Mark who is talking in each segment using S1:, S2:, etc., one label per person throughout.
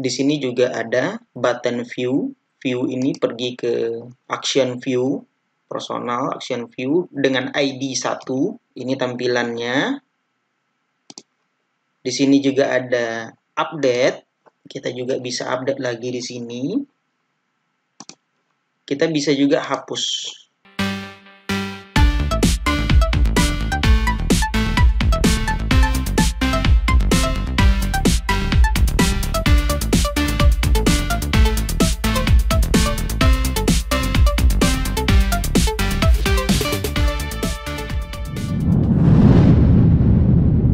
S1: di sini juga ada button view. View ini pergi ke action view personal action view dengan ID 1. Ini tampilannya. Di sini juga ada update. Kita juga bisa update lagi di sini. Kita bisa juga hapus.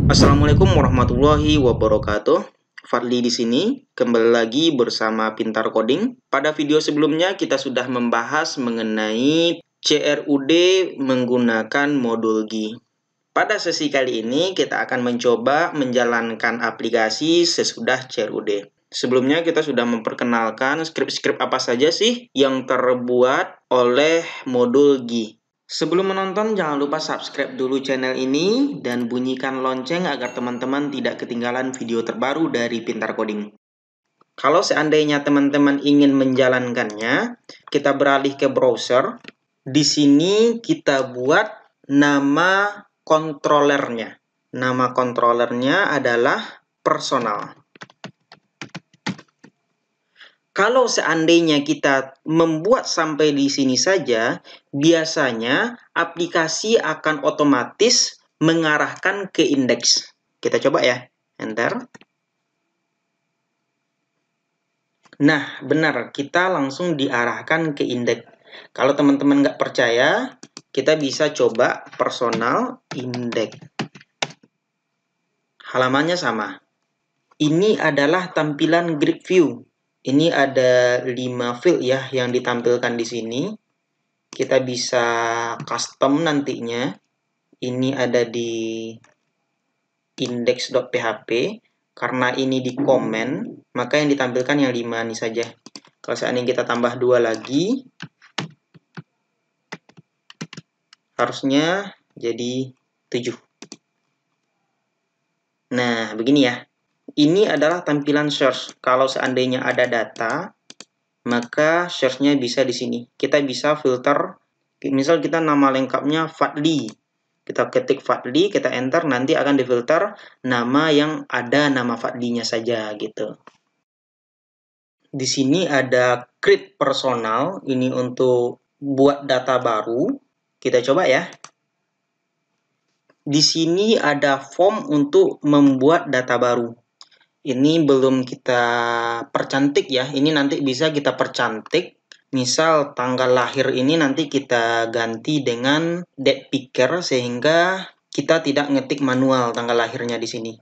S1: Assalamualaikum warahmatullahi wabarakatuh. Fadli di sini, kembali lagi bersama Pintar Coding. Pada video sebelumnya kita sudah membahas mengenai CRUD menggunakan modul GI. Pada sesi kali ini kita akan mencoba menjalankan aplikasi sesudah CRUD. Sebelumnya kita sudah memperkenalkan skrip-skrip apa saja sih yang terbuat oleh modul GI. Sebelum menonton, jangan lupa subscribe dulu channel ini dan bunyikan lonceng agar teman-teman tidak ketinggalan video terbaru dari Pintar Coding. Kalau seandainya teman-teman ingin menjalankannya, kita beralih ke browser. Di sini kita buat nama kontrolernya. Nama kontrolernya adalah personal kalau seandainya kita membuat sampai di sini saja, biasanya aplikasi akan otomatis mengarahkan ke indeks. Kita coba ya, enter. Nah, benar, kita langsung diarahkan ke indeks. Kalau teman-teman nggak percaya, kita bisa coba personal indeks. Halamannya sama. Ini adalah tampilan grid view ini ada 5 field ya yang ditampilkan di sini. Kita bisa custom nantinya. Ini ada di index.php. Karena ini di comment maka yang ditampilkan yang 5 ini saja. Kalau seandainya kita tambah dua lagi, harusnya jadi 7. Nah, begini ya ini adalah tampilan search. Kalau seandainya ada data, maka searchnya bisa di sini. Kita bisa filter, misal kita nama lengkapnya Fadli. Kita ketik Fadli, kita enter, nanti akan difilter nama yang ada nama Fadlinya saja gitu. Di sini ada create personal, ini untuk buat data baru. Kita coba ya. Di sini ada form untuk membuat data baru ini belum kita percantik ya. Ini nanti bisa kita percantik. Misal tanggal lahir ini nanti kita ganti dengan date picker sehingga kita tidak ngetik manual tanggal lahirnya di sini.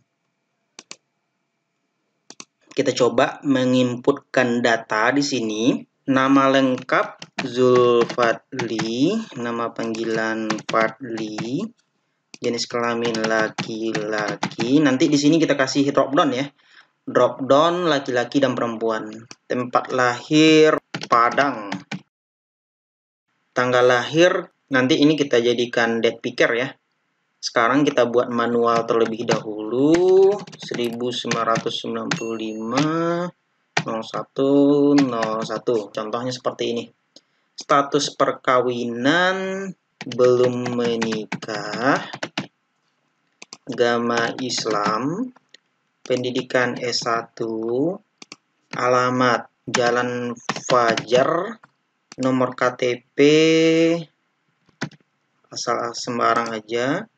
S1: Kita coba menginputkan data di sini. Nama lengkap Zulfadli, nama panggilan Fadli, jenis kelamin laki-laki. Nanti di sini kita kasih drop down ya drop down laki-laki dan perempuan. Tempat lahir Padang. Tanggal lahir nanti ini kita jadikan date picker ya. Sekarang kita buat manual terlebih dahulu 1995 01 01. Contohnya seperti ini. Status perkawinan belum menikah agama Islam pendidikan S1 alamat Jalan Fajar nomor KTP asal sembarang aja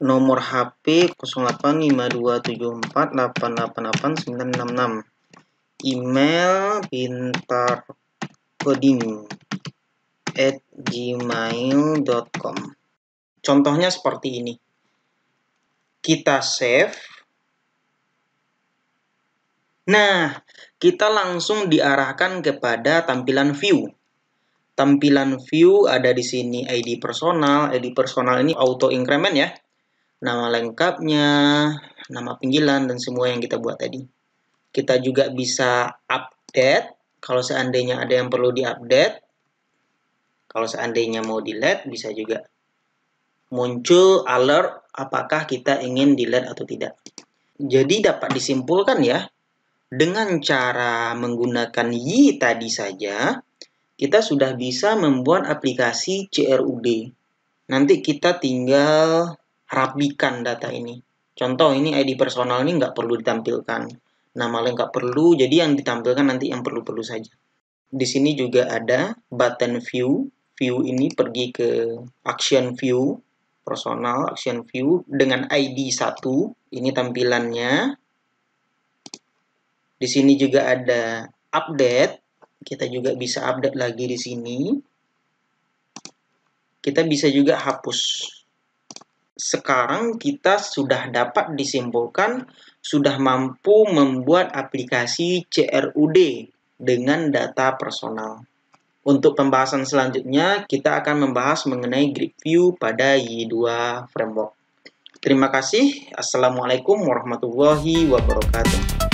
S1: nomor HP 085274888966 email pintar coding at gmail.com contohnya seperti ini kita save Nah, kita langsung diarahkan kepada tampilan view. Tampilan view ada di sini ID personal. ID personal ini auto increment ya. Nama lengkapnya, nama pinggilan, dan semua yang kita buat tadi. Kita juga bisa update. Kalau seandainya ada yang perlu diupdate. Kalau seandainya mau delete, bisa juga muncul alert apakah kita ingin delete atau tidak. Jadi dapat disimpulkan ya, dengan cara menggunakan Y tadi saja, kita sudah bisa membuat aplikasi CRUD. Nanti kita tinggal rapikan data ini. Contoh ini ID personal ini nggak perlu ditampilkan. Nama lengkap perlu, jadi yang ditampilkan nanti yang perlu-perlu saja. Di sini juga ada button view. View ini pergi ke action view, personal action view dengan ID 1. Ini tampilannya di sini juga ada update. Kita juga bisa update lagi di sini. Kita bisa juga hapus. Sekarang kita sudah dapat disimpulkan sudah mampu membuat aplikasi CRUD dengan data personal. Untuk pembahasan selanjutnya, kita akan membahas mengenai grid view pada Y2 framework. Terima kasih. Assalamualaikum warahmatullahi wabarakatuh.